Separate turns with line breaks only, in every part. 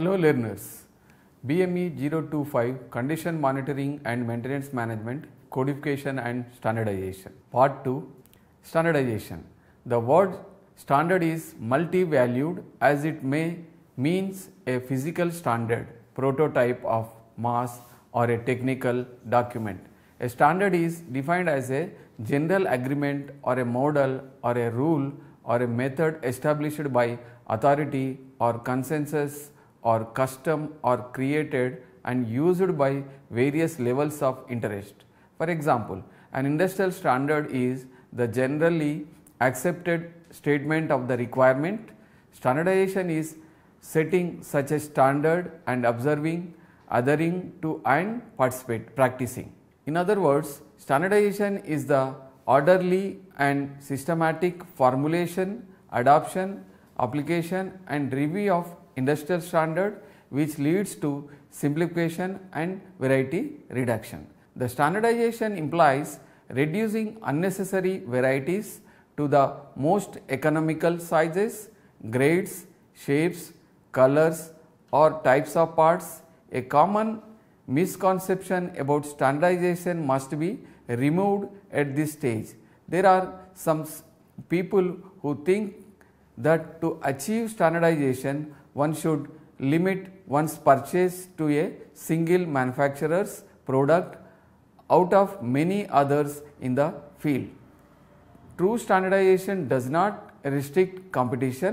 Hello learners, BME 025 Condition Monitoring and Maintenance Management Codification and Standardization Part 2 Standardization The word standard is multi-valued as it may means a physical standard, prototype of mass or a technical document. A standard is defined as a general agreement or a model or a rule or a method established by authority or consensus or custom or created and used by various levels of interest. For example, an industrial standard is the generally accepted statement of the requirement. Standardization is setting such a standard and observing, adhering to and participate, practicing. In other words, standardization is the orderly and systematic formulation, adoption, application and review of industrial standard which leads to simplification and variety reduction. The standardization implies reducing unnecessary varieties to the most economical sizes, grades, shapes, colors or types of parts. A common misconception about standardization must be removed at this stage. There are some people who think that to achieve standardization one should limit one's purchase to a single manufacturer's product out of many others in the field. True standardization does not restrict competition,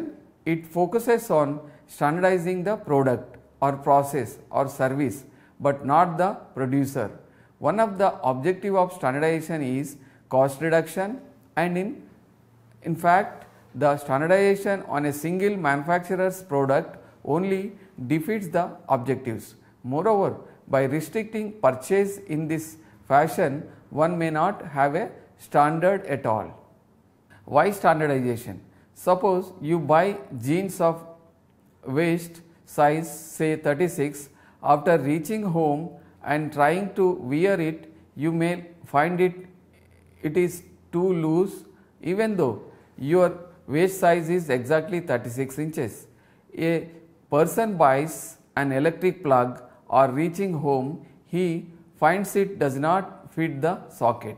it focuses on standardizing the product or process or service but not the producer. One of the objective of standardization is cost reduction and in, in fact the standardization on a single manufacturer's product only defeats the objectives. Moreover, by restricting purchase in this fashion, one may not have a standard at all. Why standardization? Suppose you buy jeans of waist size say 36 after reaching home and trying to wear it you may find it it is too loose even though your waist size is exactly 36 inches. A person buys an electric plug or reaching home, he finds it does not fit the socket.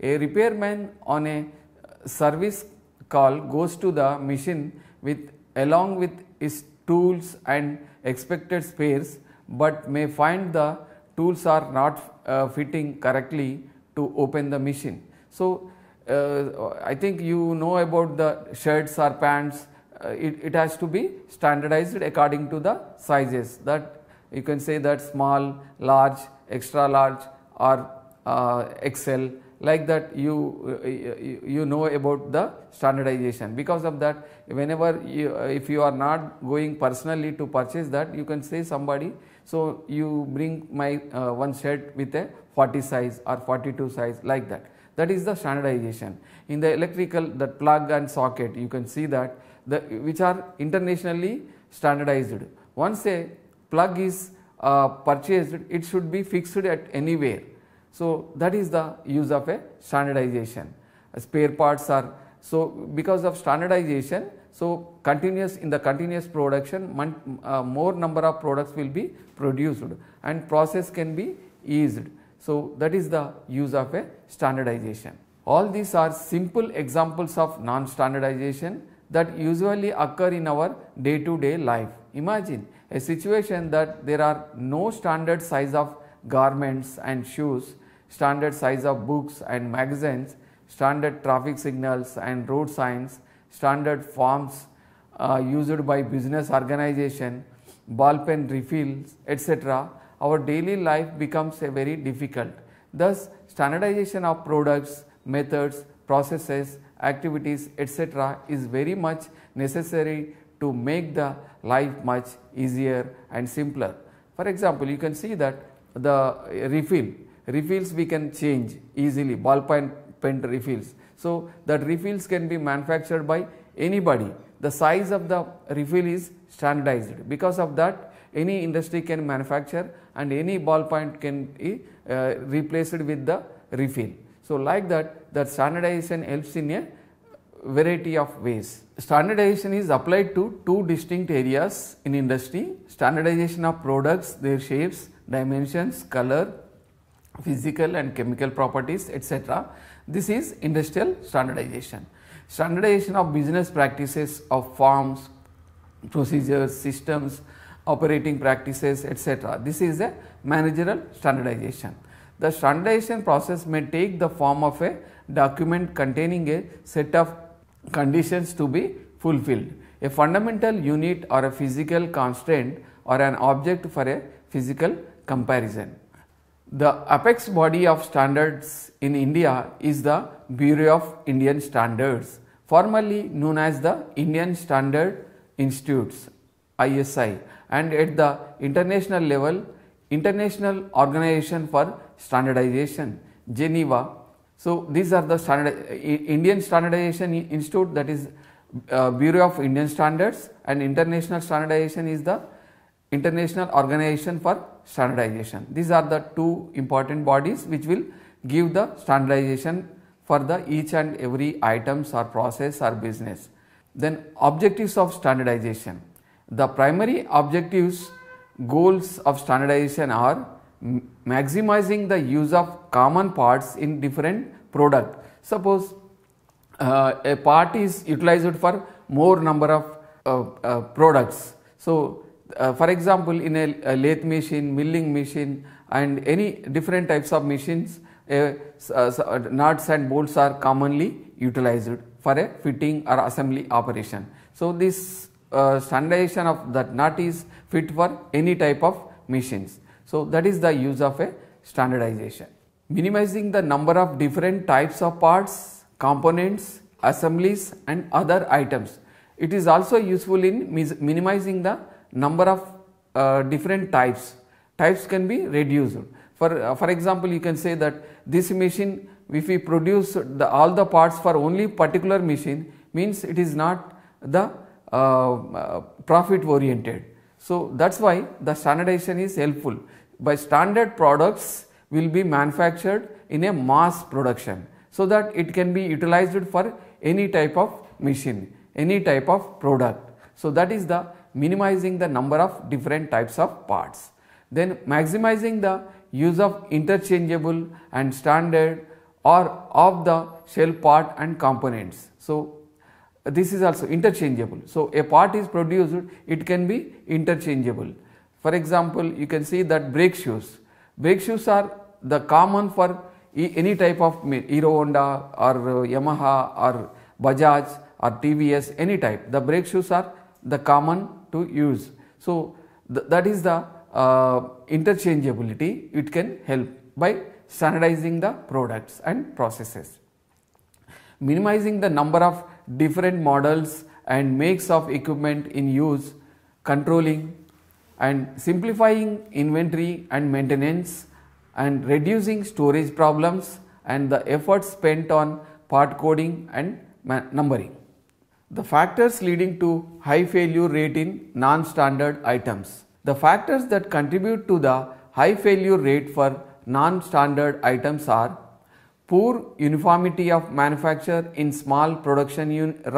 A repairman on a uh, service call goes to the machine with along with his tools and expected spares, but may find the tools are not uh, fitting correctly to open the machine. So, uh, I think you know about the shirts or pants uh, it, it has to be standardized according to the sizes that you can say that small, large, extra large or uh, XL like that you, you, uh, you know about the standardization because of that whenever you, uh, if you are not going personally to purchase that you can say somebody so you bring my uh, one shirt with a 40 size or 42 size like that that is the standardization. In the electrical that plug and socket you can see that the, which are internationally standardized. Once a plug is uh, purchased it should be fixed at anywhere. So, that is the use of a standardization. Uh, spare parts are so because of standardization so continuous in the continuous production uh, more number of products will be produced and process can be eased. So that is the use of a standardization. All these are simple examples of non-standardization that usually occur in our day to day life. Imagine a situation that there are no standard size of garments and shoes, standard size of books and magazines, standard traffic signals and road signs, standard forms uh, used by business organization, ball pen refills etc our daily life becomes very difficult. Thus, standardization of products, methods, processes, activities etc. is very much necessary to make the life much easier and simpler. For example, you can see that the refill, refills we can change easily, ballpoint pen refills. So, that refills can be manufactured by anybody. The size of the refill is standardized. Because of that, any industry can manufacture and any ballpoint can be uh, replaced with the refill. So, like that the standardization helps in a variety of ways. Standardization is applied to two distinct areas in industry, standardization of products, their shapes, dimensions, color, physical and chemical properties etc. This is industrial standardization. Standardization of business practices of farms, procedures, systems operating practices etc. This is a managerial standardization. The standardization process may take the form of a document containing a set of conditions to be fulfilled. A fundamental unit or a physical constraint or an object for a physical comparison. The apex body of standards in India is the Bureau of Indian Standards, formerly known as the Indian Standard Institutes ISI and at the international level International Organization for Standardization Geneva. So, these are the standard, Indian Standardization Institute that is uh, Bureau of Indian Standards and International Standardization is the International Organization for Standardization. These are the two important bodies which will give the standardization for the each and every items or process or business. Then objectives of standardization. The primary objectives goals of standardization are maximizing the use of common parts in different product. Suppose uh, a part is utilized for more number of uh, uh, products. So, uh, for example, in a, a, lathe machine, milling machine and any different types of machines, uh, uh, nuts and bolts are commonly utilized for a fitting or assembly operation. So, this uh, standardization of that nut is fit for any type of machines. So that is the use of a standardization. Minimizing the number of different types of parts, components, assemblies and other items. It is also useful in minimizing the number of uh, different types. Types can be reduced. For, uh, for example, you can say that this machine if we produce the, all the parts for only particular machine means it is not the uh, profit oriented. So, that is why the standardization is helpful by standard products will be manufactured in a mass production. So, that it can be utilized for any type of machine, any type of product. So, that is the minimizing the number of different types of parts. Then maximizing the use of interchangeable and standard or of the shell part and components. So, this is also interchangeable. So, a part is produced it can be interchangeable. For example, you can see that brake shoes. Brake shoes are the common for any type of Hero Honda or uh, Yamaha or Bajaj or TVS any type. The brake shoes are the common to use. So, th that is the uh, interchangeability it can help by standardizing the products and processes. Minimizing the number of different models and makes of equipment in use, controlling and simplifying inventory and maintenance and reducing storage problems and the effort spent on part coding and numbering. The factors leading to high failure rate in non-standard items. The factors that contribute to the high failure rate for non-standard items are poor uniformity of manufacture in small production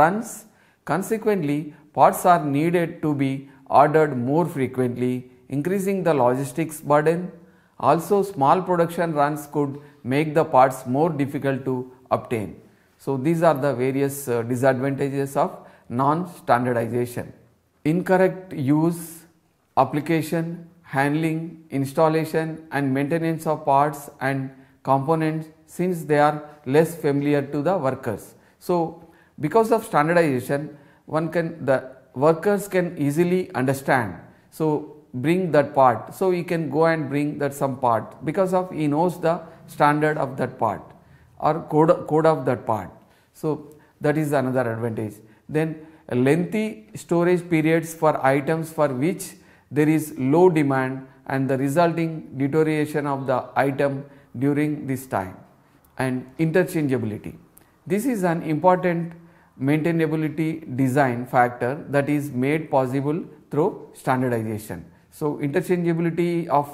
runs. Consequently, parts are needed to be ordered more frequently, increasing the logistics burden. Also, small production runs could make the parts more difficult to obtain. So, these are the various uh, disadvantages of non-standardization. Incorrect use, application, handling, installation and maintenance of parts and components since they are less familiar to the workers. So, because of standardization one can the workers can easily understand. So, bring that part. So, he can go and bring that some part because of he knows the standard of that part or code, code of that part. So, that is another advantage. Then lengthy storage periods for items for which there is low demand and the resulting deterioration of the item during this time and interchangeability. This is an important maintainability design factor that is made possible through standardization. So, interchangeability of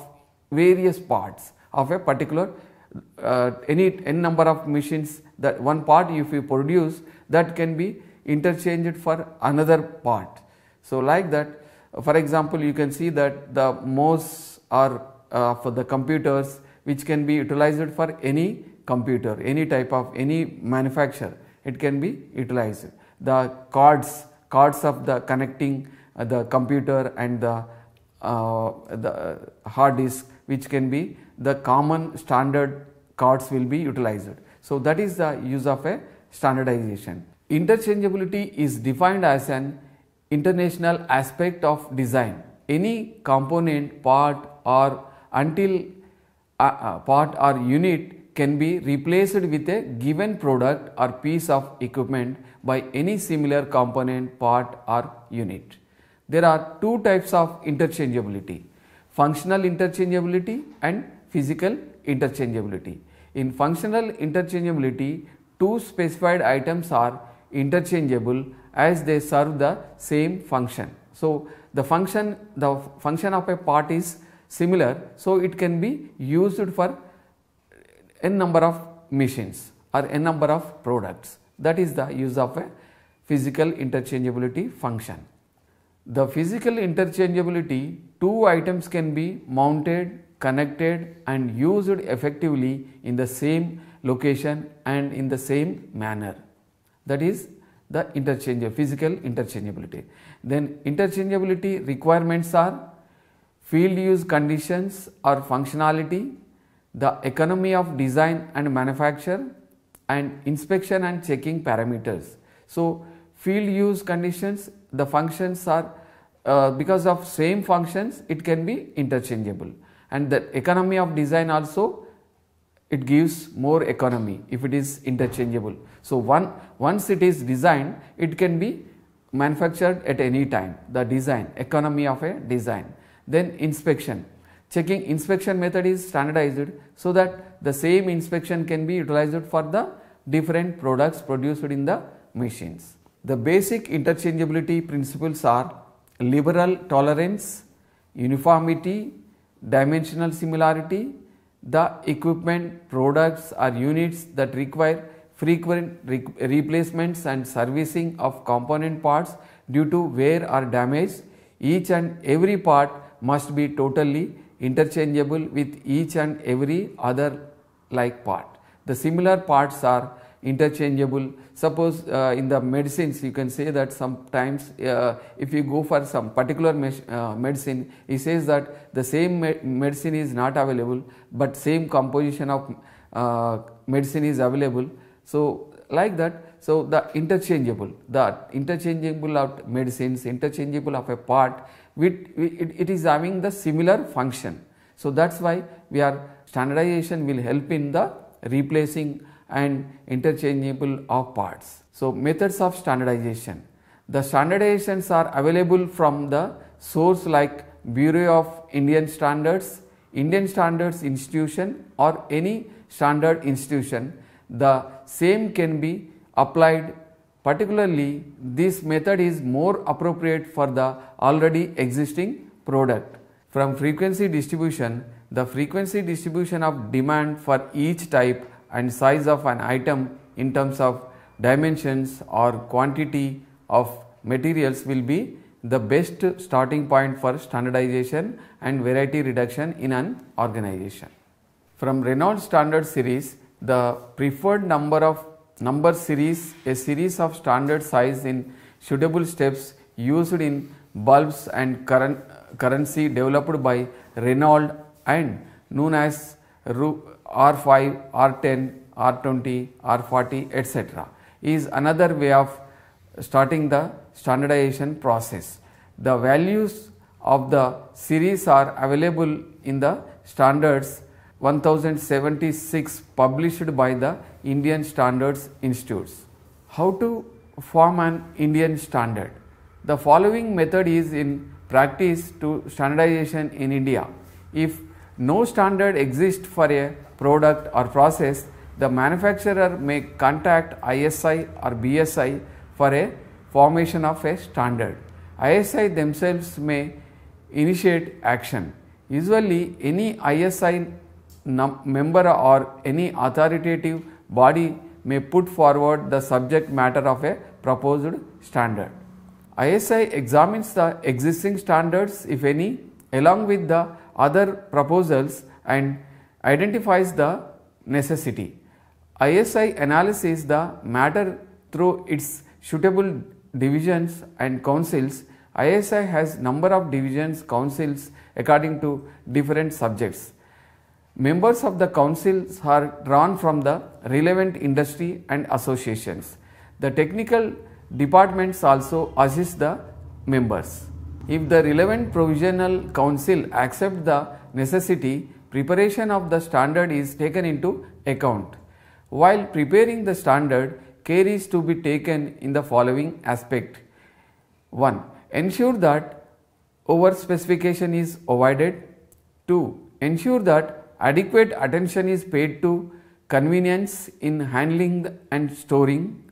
various parts of a particular uh, any n number of machines that one part if you produce that can be interchanged for another part. So, like that for example, you can see that the most are uh, for the computers which can be utilized for any computer, any type of any manufacturer, it can be utilized. The cards, cards of the connecting uh, the computer and the, uh, the uh, hard disk which can be the common standard cards will be utilized. So that is the use of a standardization. Interchangeability is defined as an international aspect of design. Any component, part or until uh, uh part or unit can be replaced with a given product or piece of equipment by any similar component, part or unit. There are two types of interchangeability, functional interchangeability and physical interchangeability. In functional interchangeability, two specified items are interchangeable as they serve the same function. So, the function the function of a part is similar so it can be used for n number of machines or n number of products. That is the use of a physical interchangeability function. The physical interchangeability, two items can be mounted, connected and used effectively in the same location and in the same manner. That is the interchange physical interchangeability then interchangeability requirements are field use conditions or functionality the economy of design and manufacture and inspection and checking parameters. So field use conditions the functions are uh, because of same functions it can be interchangeable and the economy of design also it gives more economy if it is interchangeable. So one, once it is designed it can be manufactured at any time the design economy of a design. Then inspection Checking inspection method is standardized so that the same inspection can be utilized for the different products produced in the machines. The basic interchangeability principles are liberal tolerance, uniformity, dimensional similarity, the equipment, products or units that require frequent re replacements and servicing of component parts due to wear or damage, each and every part must be totally interchangeable with each and every other like part. The similar parts are interchangeable. Suppose uh, in the medicines you can say that sometimes uh, if you go for some particular me uh, medicine, he says that the same me medicine is not available but same composition of uh, medicine is available. So like that, so the interchangeable, the interchangeable of medicines, interchangeable of a part it, it is having the similar function. So that's why we are standardization will help in the replacing and interchangeable of parts. So methods of standardization. The standardizations are available from the source like Bureau of Indian Standards, Indian Standards Institution or any standard institution. The same can be applied Particularly, this method is more appropriate for the already existing product. From frequency distribution, the frequency distribution of demand for each type and size of an item in terms of dimensions or quantity of materials will be the best starting point for standardization and variety reduction in an organization. From Reynolds standard series, the preferred number of number series a series of standard size in suitable steps used in bulbs and currency developed by Renault and known as R5, R10, R20, R40 etc. is another way of starting the standardization process. The values of the series are available in the standards 1076 published by the Indian Standards Institutes. How to form an Indian standard? The following method is in practice to standardization in India. If no standard exists for a product or process, the manufacturer may contact ISI or BSI for a formation of a standard. ISI themselves may initiate action. Usually, any ISI member or any authoritative body may put forward the subject matter of a proposed standard. ISI examines the existing standards if any along with the other proposals and identifies the necessity. ISI analyses the matter through its suitable divisions and councils. ISI has number of divisions councils according to different subjects. Members of the councils are drawn from the relevant industry and associations. The technical departments also assist the members. If the relevant provisional council accept the necessity, preparation of the standard is taken into account. While preparing the standard, care is to be taken in the following aspect. 1. Ensure that over specification is avoided. 2. Ensure that adequate attention is paid to convenience in handling and storing.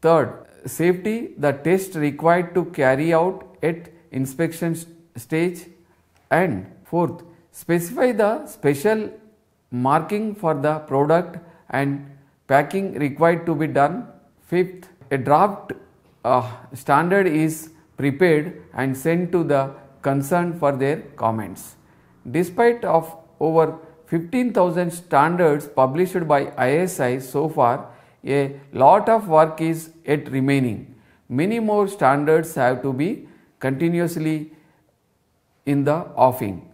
Third, safety, the test required to carry out at inspection stage. And fourth, specify the special marking for the product and packing required to be done. Fifth, a draft uh, standard is prepared and sent to the concerned for their comments. Despite of over 15,000 standards published by ISI so far, a lot of work is yet remaining. Many more standards have to be continuously in the offing.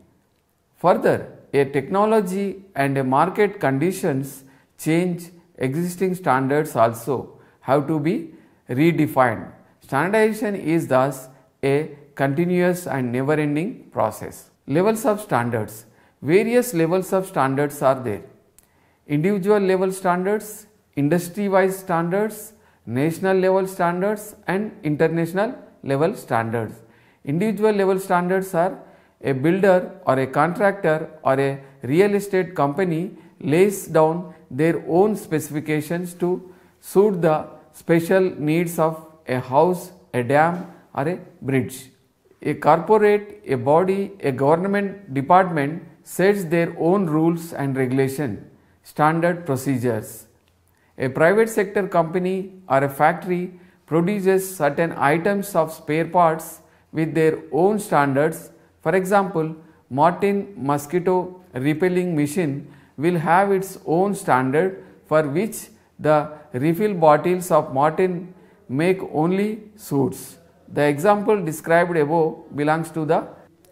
Further, a technology and a market conditions change existing standards also have to be redefined. Standardization is thus a continuous and never ending process. Levels of standards Various levels of standards are there. Individual level standards, industry wise standards, national level standards and international level standards. Individual level standards are a builder or a contractor or a real estate company lays down their own specifications to suit the special needs of a house, a dam or a bridge. A corporate, a body, a government department sets their own rules and regulation, standard procedures. A private sector company or a factory produces certain items of spare parts with their own standards. For example, Martin mosquito repelling machine will have its own standard for which the refill bottles of Martin make only suits. The example described above belongs to the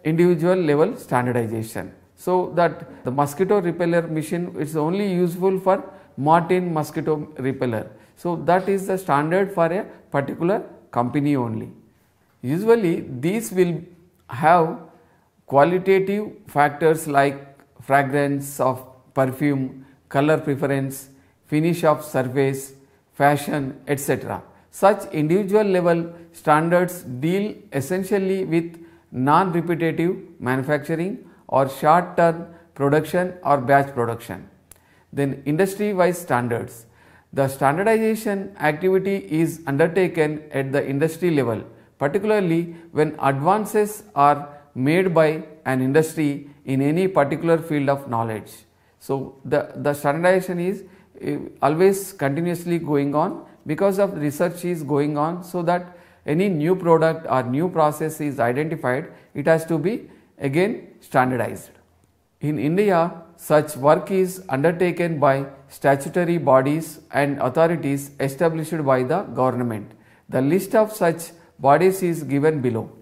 individual level standardization. So that the mosquito repeller machine is only useful for Martin mosquito repeller. So that is the standard for a particular company only. Usually these will have qualitative factors like fragrance of perfume, color preference, finish of surface, fashion etc. Such individual level standards deal essentially with non-repetitive manufacturing or short term production or batch production. Then industry wise standards. The standardization activity is undertaken at the industry level, particularly when advances are made by an industry in any particular field of knowledge. So, the, the standardization is eh, always continuously going on because of research is going on so that any new product or new process is identified it has to be again standardized. In India, such work is undertaken by statutory bodies and authorities established by the government. The list of such bodies is given below.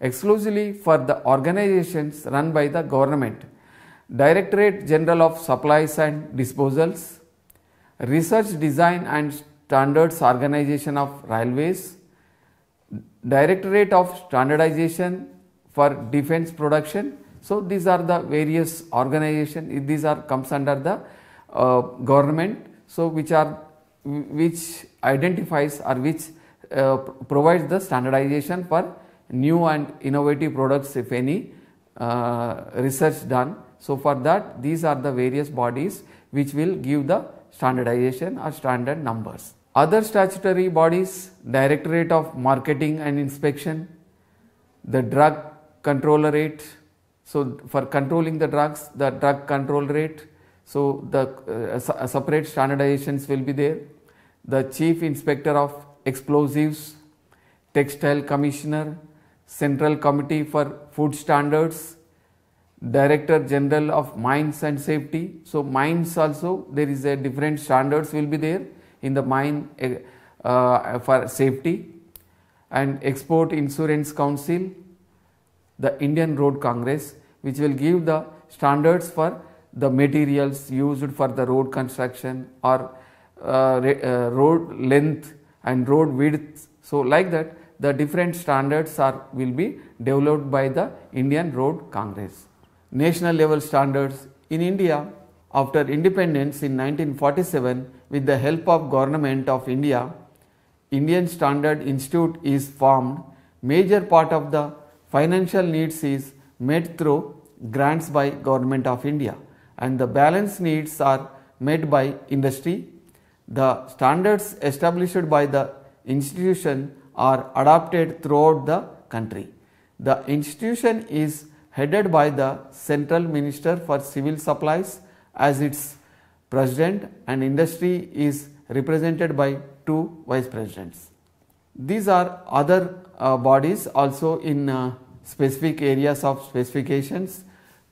Exclusively for the organizations run by the government, Directorate General of Supplies and Disposals, Research Design and Standards Organization of Railways, Directorate of Standardization for defense production. So these are the various organization. These are comes under the uh, government. So which are which identifies or which uh, provides the standardization for new and innovative products if any uh, research done. So for that these are the various bodies which will give the standardization or standard numbers. Other statutory bodies Directorate of Marketing and Inspection, the Drug controller rate. So, for controlling the drugs, the drug control rate. So, the uh, uh, separate standardizations will be there. The chief inspector of explosives, textile commissioner, central committee for food standards, director general of mines and safety. So, mines also there is a different standards will be there in the mine eh, uh, for safety and export insurance council the Indian Road Congress which will give the standards for the materials used for the road construction or uh, uh, road length and road width. So, like that the different standards are will be developed by the Indian Road Congress. National level standards in India after independence in 1947 with the help of government of India, Indian Standard Institute is formed. Major part of the financial needs is met through grants by government of India and the balance needs are met by industry. The standards established by the institution are adopted throughout the country. The institution is headed by the Central Minister for Civil Supplies as its president and industry is represented by two vice presidents. These are other uh, bodies also in uh, specific areas of specifications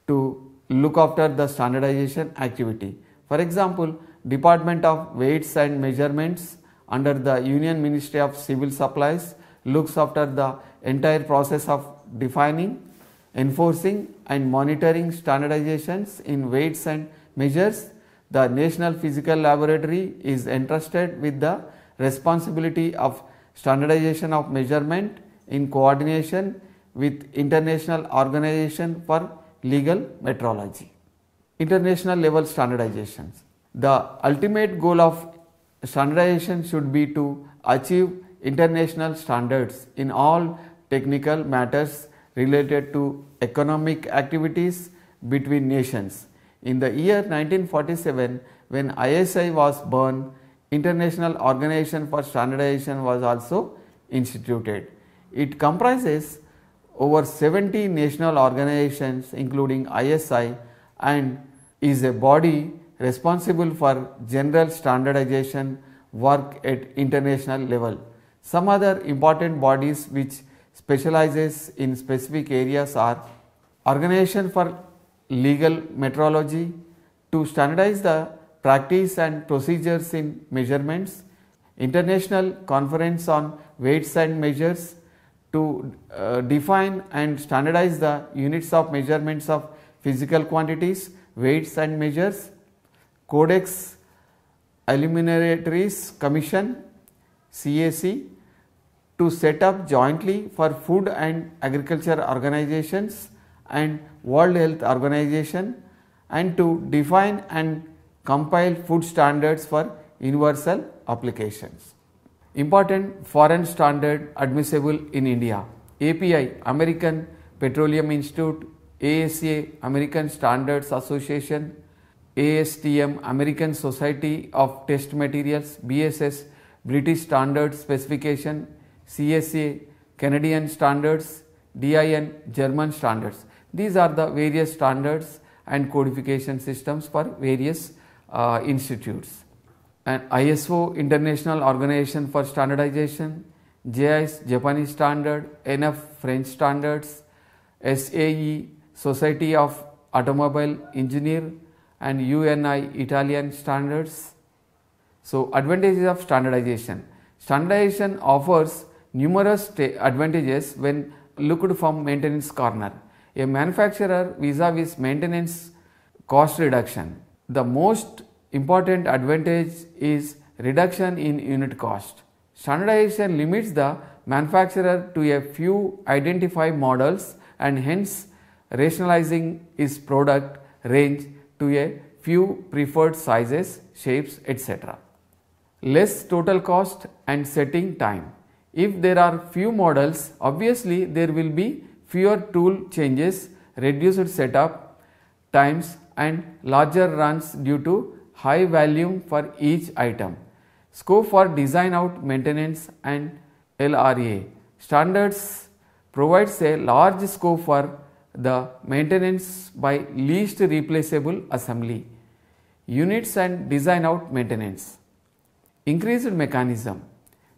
to look after the standardization activity. For example, Department of Weights and Measurements under the Union Ministry of Civil Supplies looks after the entire process of defining, enforcing and monitoring standardizations in weights and measures. The National Physical Laboratory is entrusted with the responsibility of standardization of measurement in coordination with international organization for legal metrology. International level standardizations. The ultimate goal of standardization should be to achieve international standards in all technical matters related to economic activities between nations. In the year 1947, when ISI was born, International Organization for Standardization was also instituted. It comprises over 70 national organizations including ISI and is a body responsible for general standardization work at international level. Some other important bodies which specializes in specific areas are Organization for Legal Metrology to standardize the practice and procedures in measurements, international conference on weights and measures to uh, define and standardize the units of measurements of physical quantities, weights and measures, codex eliminatories commission CAC to set up jointly for food and agriculture organizations and World Health Organization and to define and compile food standards for universal applications. Important foreign standard admissible in India API American Petroleum Institute, ASA American Standards Association, ASTM American Society of Test Materials, BSS British Standards Specification, CSA Canadian Standards, DIN German Standards. These are the various standards and codification systems for various uh, institutes and ISO International Organization for Standardization, JIS Japanese Standard, NF French Standards, SAE Society of Automobile Engineer and UNI Italian Standards. So, advantages of standardization. Standardization offers numerous advantages when looked from maintenance corner. A manufacturer vis-a-vis -vis maintenance cost reduction the most important advantage is reduction in unit cost. Standardization limits the manufacturer to a few identified models and hence rationalizing its product range to a few preferred sizes, shapes, etc. Less total cost and setting time. If there are few models, obviously there will be fewer tool changes, reduced setup times and larger runs due to high volume for each item. Scope for design out maintenance and LRA. Standards provides a large scope for the maintenance by least replaceable assembly. Units and design out maintenance. Increased mechanism.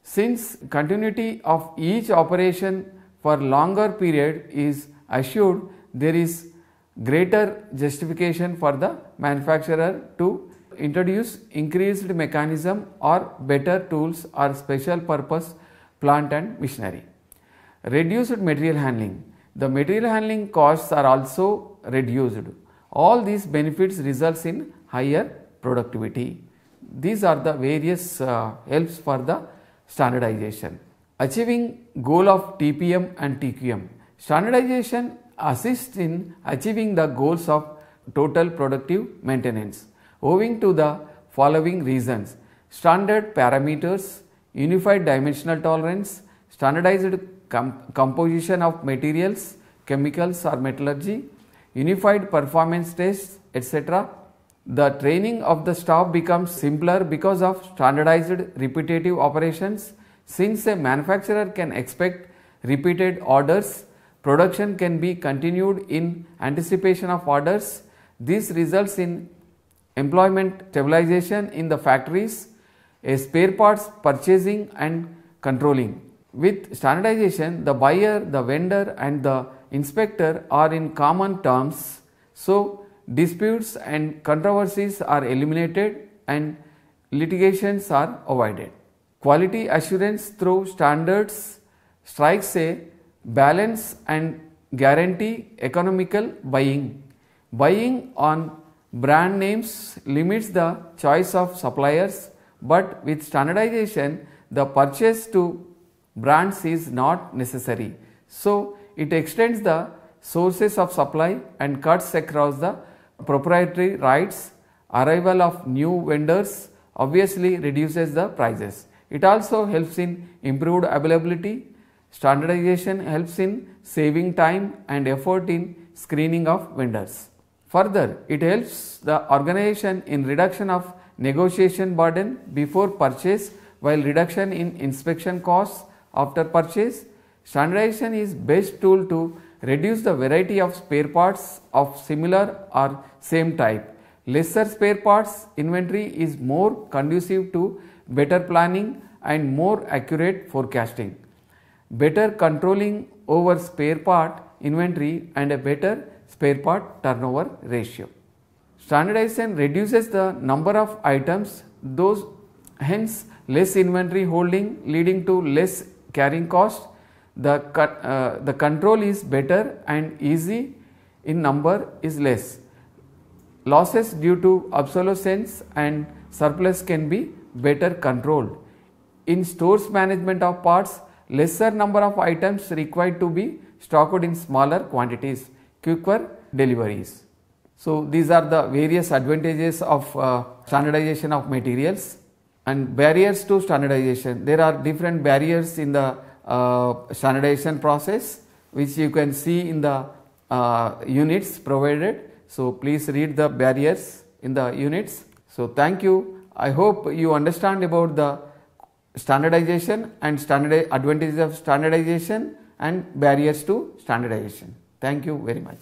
Since continuity of each operation for longer period is assured, there is greater justification for the manufacturer to introduce increased mechanism or better tools or special purpose plant and machinery. Reduced material handling. The material handling costs are also reduced. All these benefits results in higher productivity. These are the various uh, helps for the standardization. Achieving goal of TPM and TQM. Standardization assists in achieving the goals of total productive maintenance owing to the following reasons standard parameters, unified dimensional tolerance, standardized com composition of materials, chemicals or metallurgy, unified performance tests etc. The training of the staff becomes simpler because of standardized repetitive operations since a manufacturer can expect repeated orders Production can be continued in anticipation of orders. This results in employment stabilization in the factories, a spare parts purchasing and controlling. With standardization, the buyer, the vendor and the inspector are in common terms. So, disputes and controversies are eliminated and litigations are avoided. Quality assurance through standards, strikes a balance and guarantee economical buying. Buying on brand names limits the choice of suppliers but with standardization the purchase to brands is not necessary. So, it extends the sources of supply and cuts across the proprietary rights, arrival of new vendors obviously reduces the prices. It also helps in improved availability, Standardization helps in saving time and effort in screening of vendors. Further, it helps the organization in reduction of negotiation burden before purchase while reduction in inspection costs after purchase. Standardization is best tool to reduce the variety of spare parts of similar or same type. Lesser spare parts inventory is more conducive to better planning and more accurate forecasting better controlling over spare part inventory and a better spare part turnover ratio. Standardization reduces the number of items those hence less inventory holding leading to less carrying cost. The, uh, the control is better and easy in number is less. Losses due to obsolescence and surplus can be better controlled. In stores management of parts lesser number of items required to be stocked in smaller quantities, quicker deliveries. So, these are the various advantages of uh, standardization of materials and barriers to standardization. There are different barriers in the uh, standardization process which you can see in the uh, units provided. So, please read the barriers in the units. So, thank you. I hope you understand about the standardization and standard advantages of standardization and barriers to standardization. Thank you very much.